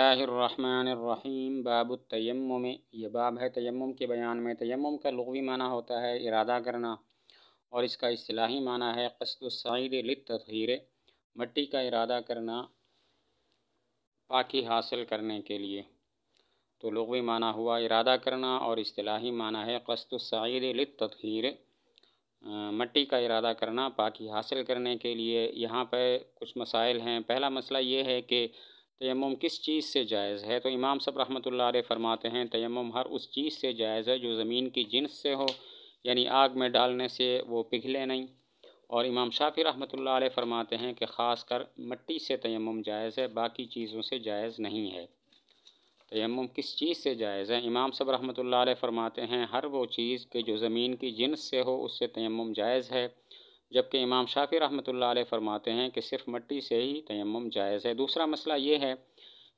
اللہ الرحمن الرحیم باب التیمم یہ باب ہے تیمم کے بیان میں تیمم کا لغوی معنی ہوتا ہے ارادہ کرنا اور اس کا اصطلاحی معنی ہے قصد السعید للتطہیر مٹی کا ارادہ کرنا پاکی حاصل کرنے کے لیے تو لغوی معنی ہوا ارادہ کرنا اور اصطلاحی معنی ہے قصد السعید للتطہیر مٹی کا ارادہ کرنا پاکی حاصل کرنے کے لیے یہاں پہ کچھ مسائل ہیں پہلا مسئلہ یہ ہے کہ تیمم کس چیز سے جائز ہے تو امام صاحب رحمۃ اللہ علیہ فرماتے ہیں تیمم ہر اس چیز سے جائز ہے جو زمین کی جنس سے ہو یعنی آگ میں ڈالنے سے وہ پگھلے نہیں اور امام شافی رحمۃ اللہ علیہ فرماتے ہیں کہ خاص کر مٹی سے تیمم جائز ہے باقی چیزوں سے جائز نہیں ہے تیمم کس چیز سے جائز ہے امام صاحب رحمۃ اللہ علیہ فرماتے ہیں ہر وہ چیز کہ جو زمین کی جنس سے ہو اس سے تیمم جائز ہے جبکہ امام شافی رحمۃ اللہ علیہ فرماتے ہیں کہ صرف مٹی سے ہی تیمم جائز ہے دوسرا مسئلہ یہ ہے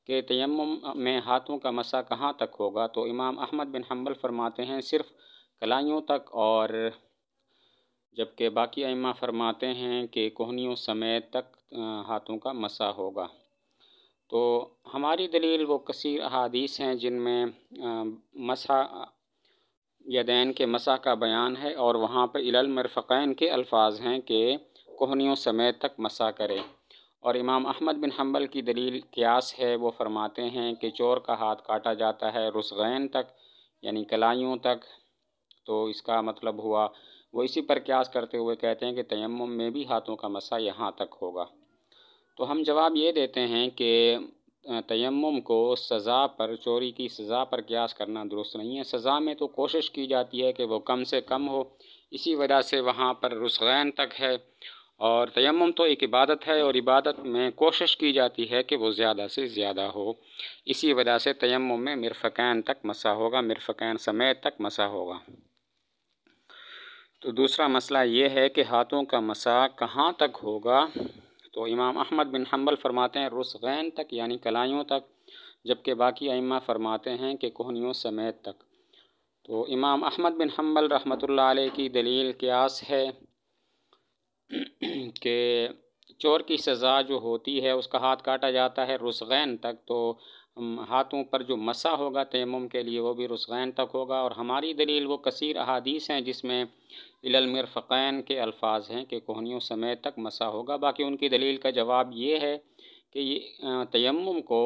کہ تیمم میں ہاتھوں کا مسا کہاں تک ہوگا تو امام احمد بن حنبل فرماتے ہیں صرف کلائیوں تک اور جبکہ باقی امہ فرماتے ہیں کہ کوہنیوں سمیت تک ہاتھوں کا مسا ہوگا تو ہماری دلیل وہ کثیر احادیث ہیں جن میں مسا یدین کے مسا کا بیان ہے اور وہاں پر علی المرفقین کے الفاظ ہیں کہ کوہنیوں سمیت تک مسا کرے اور امام احمد بن حنبل کی دلیل قیاس ہے وہ فرماتے ہیں کہ چور کا ہاتھ کاٹا جاتا ہے رسغین تک یعنی کلائیوں تک تو اس کا مطلب ہوا وہ اسی پر قیاس کرتے ہوئے کہتے ہیں کہ تیمم میں بھی ہاتھوں کا مسا یہاں تک ہوگا تو ہم جواب یہ دیتے ہیں کہ تیمم کو سزا پر چوری کی سزا پر قیاس کرنا درست نہیں ہے سزا میں تو کوشش کی جاتی ہے کہ وہ کم سے کم ہو اسی وجہ سے وہاں پر رسغین تک ہے اور تیمم تو ایک عبادت ہے اور عبادت میں کوشش کی جاتی ہے کہ وہ زیادہ سے زیادہ ہو اسی وجہ سے تیمم میں مرفقین تک مسا ہوگا مرفقین سمیت تک مسا ہوگا تو دوسرا مسئلہ یہ ہے کہ ہاتھوں کا مسا کہاں تک ہوگا تو امام احمد بن حنبل فرماتے ہیں رسغین تک یعنی کلائیوں تک جبکہ باقی ائمہ فرماتے ہیں کہ کوہنیوں سمیت تک تو امام احمد بن حنبل رحمت اللہ علیہ کی دلیل قیاس ہے کہ چور کی سزا جو ہوتی ہے اس کا ہاتھ کاٹا جاتا ہے رسغین تک تو ہاتھوں پر جو مسا ہوگا تیمم کے لیے وہ بھی رسغین تک ہوگا اور ہماری دلیل وہ کثیر احادیث ہیں جس میں الالمرفقین کے الفاظ ہیں کہ کوہنیوں سمیت تک مسا ہوگا باقی ان کی دلیل کا جواب یہ ہے کہ یہ تیمم کو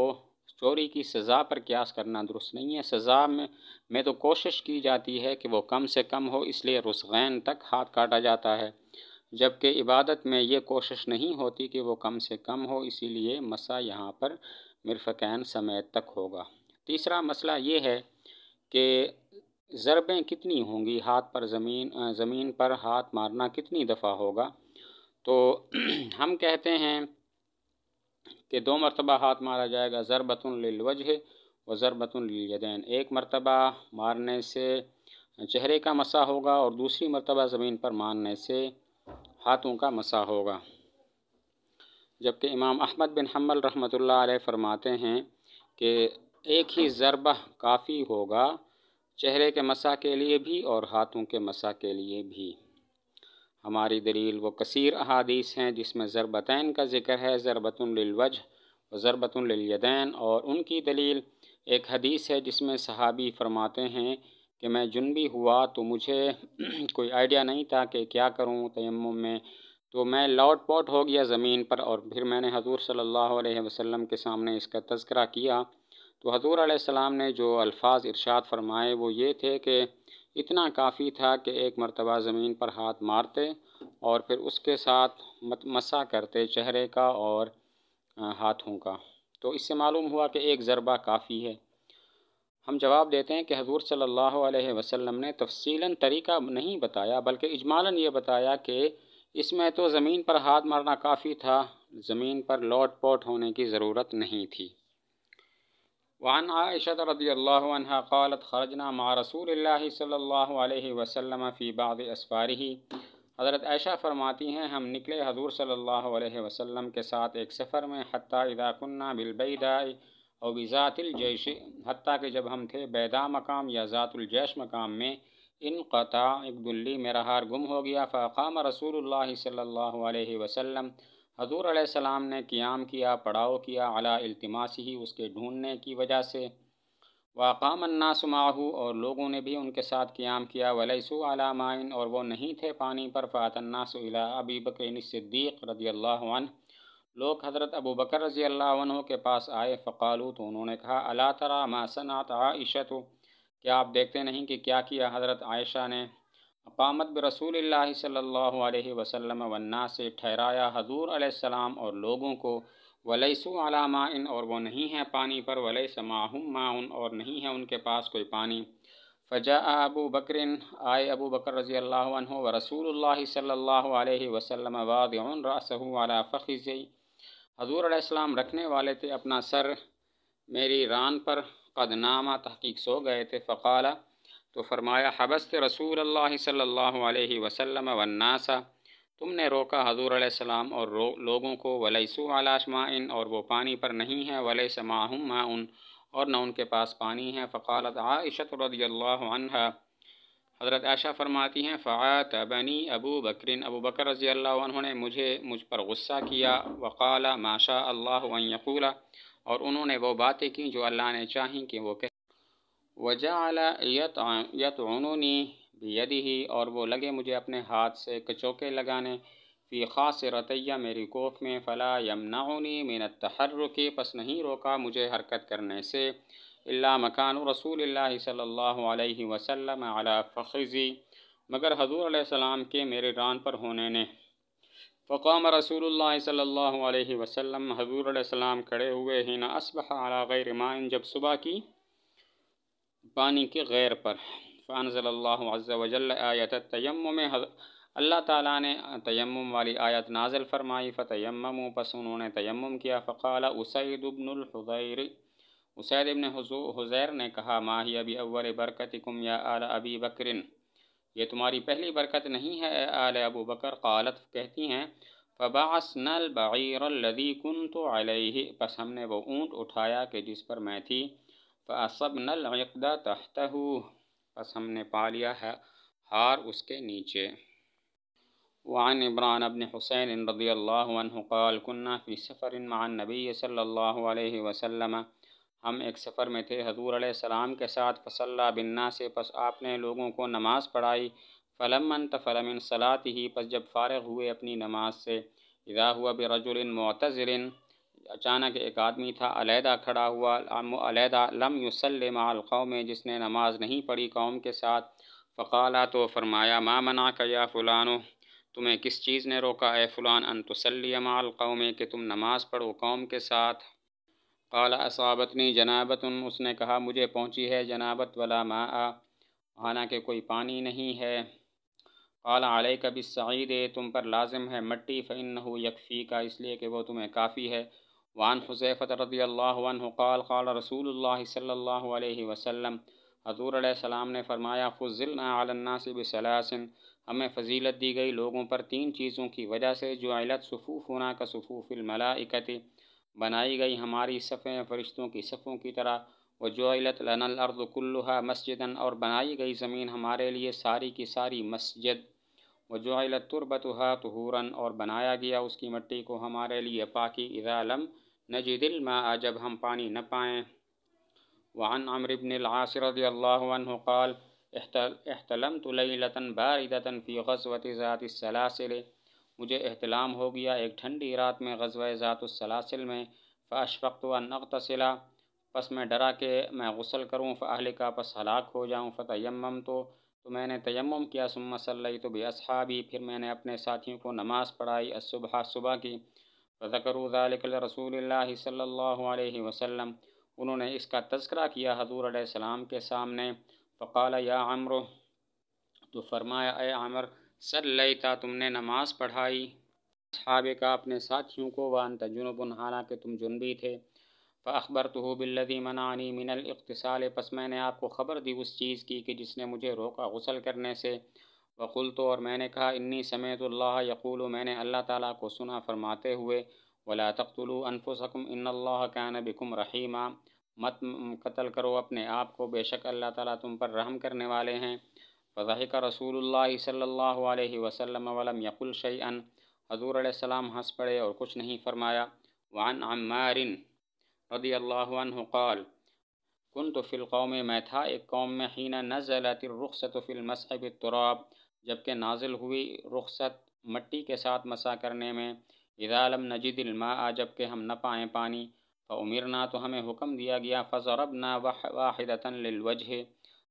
چوری کی سزا پر کیاس کرنا درست نہیں ہے سزا میں میں تو کوشش کی جاتی ہے کہ وہ کم سے کم ہو اس لیے رسغین تک ہاتھ کاٹا جاتا ہے جبکہ عبادت میں یہ کوشش نہیں ہوتی کہ وہ کم سے کم ہو اسی لیے مسا یہاں پر مرفقین سمیت تک ہوگا تیسرا مسئلہ یہ ہے کہ ضربیں کتنی ہوں گی ہاتھ پر زمین زمین پر ہاتھ مارنا کتنی دفعہ ہوگا تو ہم کہتے ہیں کہ دو مرتبہ ہاتھ مارا جائے گا ضربۃ للوجہ اور ضربۃ الدین ایک مرتبہ مارنے سے چہرے کا مسا ہوگا اور دوسری مرتبہ زمین پر مارنے سے ہاتھوں کا مسا ہوگا جبکہ امام احمد بن حمل رحمۃ اللہ علیہ فرماتے ہیں کہ ایک ہی ضربہ کافی ہوگا چہرے کے مسا کے لیے بھی اور ہاتھوں کے مسا کے لیے بھی ہماری دلیل وہ کثیر احادیث ہیں جس میں ضربتین کا ذکر ہے ضربۃ الوجرب للیدین اور ان کی دلیل ایک حدیث ہے جس میں صحابی فرماتے ہیں کہ میں جن بھی ہوا تو مجھے کوئی آئیڈیا نہیں تھا کہ کیا کروں تیمم میں تو میں لوٹ پوٹ ہو گیا زمین پر اور پھر میں نے حضور صلی اللہ علیہ وسلم کے سامنے اس کا تذکرہ کیا تو حضور علیہ السلام نے جو الفاظ ارشاد فرمائے وہ یہ تھے کہ اتنا کافی تھا کہ ایک مرتبہ زمین پر ہاتھ مارتے اور پھر اس کے ساتھ مسا کرتے چہرے کا اور ہاتھوں کا تو اس سے معلوم ہوا کہ ایک ضربہ کافی ہے ہم جواب دیتے ہیں کہ حضور صلی اللہ علیہ وسلم نے تفصیلاً طریقہ نہیں بتایا بلکہ اجمالاً یہ بتایا کہ اس میں تو زمین پر ہاتھ مارنا کافی تھا زمین پر لوٹ پوٹ ہونے کی ضرورت نہیں تھی وعن عائشة رضي الله عنها قالت خرجنا مع رسول الله صلی اللہ علیہ وسلم فی بعض أسفاره حضرت عائشہ فرماتی ہیں ہم نکلے حضور صلی اللہ علیہ وسلم کے ساتھ ایک سفر میں حتی اذا کنّہ بالبیدائی او بذات ذات الجیش حتیٰ کہ جب ہم تھے بیدا مقام یا ذات الجیش مقام میں ان قطع دلی میرا ہار گم ہو گیا فقام رسول اللہ صلی اللہ علیہ وسلم حضور علیہ السلام نے قیام کیا پڑاؤ کیا اعلیٰ التماسی اس کے ڈھونڈنے کی وجہ سے الناس الناسما اور لوگوں نے بھی ان کے ساتھ قیام کیا ولیسو و عالمائین اور وہ نہیں تھے پانی پر فات الناس اللہ ابی بکر صدیق رضی اللہ عنہ لوگ حضرت ابو بکر رضی اللہ عنہ کے پاس آئے فقالو تو انہوں نے کہا اللہ ترا ما صنعت عائشہ تو کیا آپ دیکھتے نہیں کہ کیا کیا حضرت عائشہ نے اقامت برسول اللہ صلی اللہ علیہ وسلم ونا سے ٹھہرایا حضور علیہ السلام اور لوگوں کو ولیسو علامہ ان اور وہ نہیں ہیں پانی پر ولیس معاہم معاون اور نہیں ہے ان کے پاس کوئی پانی فجا ابو بکرن آئے ابو بکر رضی اللہ عنہ و رسول اللہ صلی اللہ علیہ وسلم واد راس ہُولی فخر حضور علیہ السلام رکھنے والے تھے اپنا سر میری ران پر قد نامہ تحقیق سو گئے تھے فقالہ تو فرمایا حبست رسول اللہ صلی اللہ علیہ وسلم وناسا تم نے روکا حضور علیہ السلام اور لوگوں کو ولیسو سو آلائش اور وہ پانی پر نہیں ہے ولی ماہم ماہن اور نہ ان کے پاس پانی ہے فقالت عائشت رضی اللہ عنہ حضرت عائشہ فرماتی ہیں فعات بنی ابو بکرن ابو بکر رضی اللہ عنہ نے مجھے مجھ پر غصہ کیا وقال اللہ ان یقولا اور انہوں نے وہ باتیں کیں جو اللہ نے چاہیں کہ وہ کہ وجعل یتعنونی بیدہی اور وہ لگے مجھے اپنے ہاتھ سے کچوکے لگانے فی خاص رتیہ میری کوف میں فلا یمنعونی من التحرکی پس نہیں روکا مجھے حرکت کرنے سے اللہ مکان رسول اللہ صلی اللہ علیہ وسلم علی فخذی مگر حضور علیہ السلام کے میرے ران پر ہونے نے فقام رسول اللہ صلی اللہ علیہ وسلم حضور علیہ السلام کھڑے ہوئے ہی نہ علی غیر مائن جب صبح کی پانی کے غیر پر فانزل اللہ عز و جل آیت میں اللہ تعالیٰ نے تیمم والی آیت نازل فرمائی فتیمم پس انہوں نے تیمم کیا فقال اسید ابن الحضیر اسید حضیر نے کہا ماہی ابی اول برکتکم یا آل ابی بکرن یہ تمہاری پہلی برکت نہیں ہے آل ابو بکر قالت کہتی ہیں فبعثنا البعیر الذی کنت علیہ پس ہم نے وہ اونٹ اٹھایا کہ جس پر میں تھی صب ن تہت بس ہم نے پا لیا ہے ہار اس کے نیچے وعن عبران ابن حسین رضی اللہ عنہ قال فی سفر مع النبی صلی اللہ علیہ وسلم ہم ایک سفر میں تھے حضور علیہ السلام کے ساتھ فصلہ بننا سے پس آپ نے لوگوں کو نماز پڑھائی فلم تو من صلاحت ہی پس جب فارغ ہوئے اپنی نماز سے اذا ہوا برجل معتذر اچانک ایک آدمی تھا علیحدہ کھڑا ہوا علیحدہ لم یسلم القوم جس نے نماز نہیں پڑھی قوم کے ساتھ فقالہ تو فرمایا ما منع کا یا فلانو تمہیں کس چیز نے روکا اے فلان ان تسلی مال قو کہ تم نماز پڑھو قوم کے ساتھ قال اصابتنی جنابت اس نے کہا مجھے پہنچی ہے جنابت ولا ما محانہ کہ کوئی پانی نہیں ہے قال علیہ کبھی تم پر لازم ہے مٹی فن ہو یکفی کا اس لیے کہ وہ تمہیں کافی ہے وان خصیفۃ رضی اللہ عنہ قال قال رسول اللہ صلی اللہ علیہ وسلم حضور علیہ السلام نے فرمایا علی الناس بسلاسن ہمیں فضیلت دی گئی لوگوں پر تین چیزوں کی وجہ سے جو علت صفوف ہونا کا صفوف الملائکت بنائی گئی ہماری صفیں فرشتوں کی صفوں کی طرح و جو علت لن الارض کلحاء مسجدا اور بنائی گئی زمین ہمارے لیے ساری کی ساری مسجد و جو تربت تربتها حورن اور بنایا گیا اس کی مٹی کو ہمارے لیے پاکی اذا لم نجی دل جب ہم پانی نہ پائیں وعن عمر بن العاص رضی اللہ عنہ قال احتلمت لیلتا باردتا فی غزوت ذات السلاسل مجھے احتلام ہو گیا ایک ٹھنڈی رات میں غزوہ ذات السلاسل میں فاشفقت ان اغتسلا پس میں ڈرا کے میں غسل کروں فاہل کا پس ہلاک ہو جاؤں فتیمم تو تو میں نے تیمم کیا ثم سلّی تو بے اصحابی پھر میں نے اپنے ساتھیوں کو نماز پڑھائی الصبح صبح کی فذکروا ذالک رسول اللہ صلی اللہ علیہ وسلم انہوں نے اس کا تذکرہ کیا حضور علیہ السلام کے سامنے فقال یا عمر تو فرمایا اے عمر صلیتا تم نے نماز پڑھائی کا اپنے ساتھیوں کو وانت جنب حالانکہ تم جنبی تھے پخبر تو ہو بلدی منانی من الاقتصال پس میں نے آپ کو خبر دی اس چیز کی کہ جس نے مجھے روکا غسل کرنے سے وقل تو اور میں نے کہا انی سمیت اللہ یقول و میں نے اللہ تعالیٰ کو سنا فرماتے ہوئے ولا تخت الو ان اللہ کا نبم رحیمہ مت قتل کرو اپنے آپ کو بے شک اللہ تعالیٰ تم پر رحم کرنے والے ہیں فضاحِ کا رسول اللہ صلی اللہ علیہ وسلم ولم یق الشعی حضور علیہ السلام ہنس پڑے اور کچھ نہیں فرمایا وان عمارن رضی اللہ عنہ قال کن تو فی القوم میں تھا ایک قوم میں حینہ نزلت الرخصت فی فل التراب جبکہ نازل ہوئی رخصت مٹی کے ساتھ مسا کرنے میں اذا لم نجد جب کہ ہم نہ پائیں پانی فعمرنا تو ہمیں حکم دیا گیا فضربنا واحدتاً للوجہ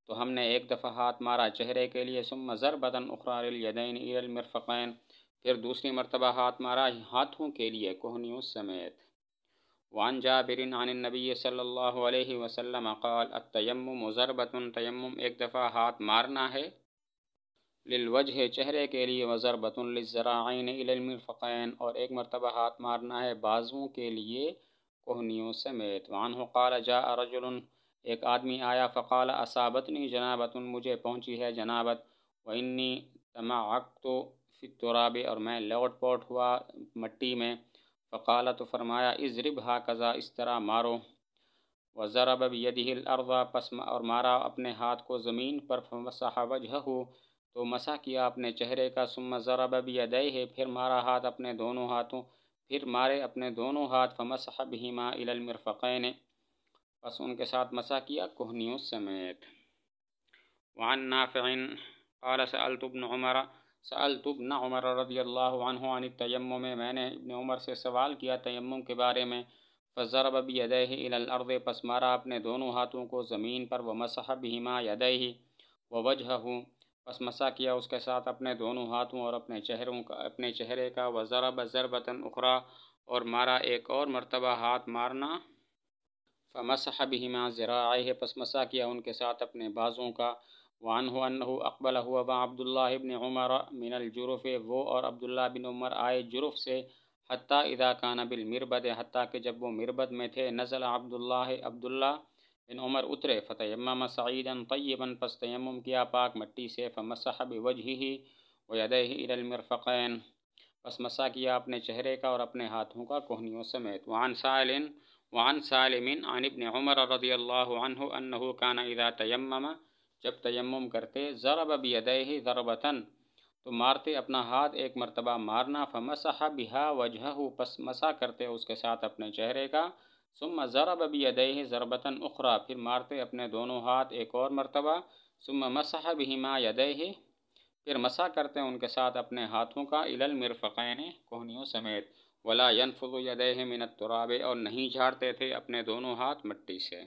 تو ہم نے ایک دفعہ ہاتھ مارا چہرے کے لیے ثم ضربتاً اخرى للیدین ایر المرفقین پھر دوسری مرتبہ ہاتھ مارا ہاتھوں کے لیے کوہنیوں سمیت وان جابر عن النبی صلی اللہ علیہ وسلم قال التیمم ضربت تیمم ایک دفعہ ہاتھ مارنا ہے للوجہ چہرے کے لیے وضربۃ ضرین علم الفقین اور ایک مرتبہ ہاتھ مارنا ہے بازوؤں کے لیے کوہنیوں سے وعنہ ہو جاء جا ارجل ایک آدمی آیا فقال اصابتنی جناب مجھے پہنچی ہے جنابت ونی تماق تو راب اور میں لوٹ پوٹ ہوا مٹی میں فقال تو فرمایا عظرب ہا قضا اس طرح مارو و ضرب یدہ پس اور مارا اپنے ہاتھ کو زمین پر پرجََ ہو تو مسا کیا اپنے چہرے کا ثم ضرب بھی ادے ہے پھر مارا ہاتھ اپنے دونوں ہاتھوں پھر مارے اپنے دونوں ہاتھ فمس مصحب ہی ماں بس ان کے ساتھ مسا کیا کوہنیوں سمیت وان سألت ابن عمر سألت ابن عمر رضی عنہ عن تیموں میں میں نے ابن عمر سے سوال کیا تیمم کے بارے میں فضرب ابی الی الارض پس مارا اپنے دونوں ہاتھوں کو زمین پر ومسح بہما یدیہ ووجہہ ہوں مسا کیا اس کے ساتھ اپنے دونوں ہاتھوں اور اپنے چہروں کا اپنے چہرے کا وزرا بذر بطن اخرا اور مارا ایک اور مرتبہ ہاتھ مارنا فمس حما ذرا آئے مسا کیا ان کے ساتھ اپنے بازوں کا وان ہو ان اقبل ہو ابا عبداللہ ابن عمر من الجروف وہ اور عبداللہ بن عمر آئے جروف سے حتیٰ ادا کا نبل مربد کہ جب وہ مربد میں تھے نزل عبداللہ عبداللہ ان عمر اترے فتعمّہ طیبا پس تیمم کیا پاک مٹی سے فمسح بوجہ ہی و یدیہ الی المرفقین پس مسا کیا اپنے چہرے کا اور اپنے ہاتھوں کا کوہنیوں سمیت وعن سالن سالم عن ابن عمر رضی اللہ عنہ انہو کان اذا تیمم جب تیمم کرتے ضرب بیدیہ ضربتن تو مارتے اپنا ہاتھ ایک مرتبہ مارنا فمسح بہا وجہہ پس مسا کرتے اس کے ساتھ اپنے چہرے کا ثم ضرب بیدیہ ضربتاً اخرا پھر مارتے اپنے دونوں ہاتھ ایک اور مرتبہ ثم مسح ہی ماں پھر مسا کرتے ان کے ساتھ اپنے ہاتھوں کا علل المرفقین کوہنیوں سمیت ولا یدیہ منت التراب اور نہیں جھاڑتے تھے اپنے دونوں ہاتھ مٹی سے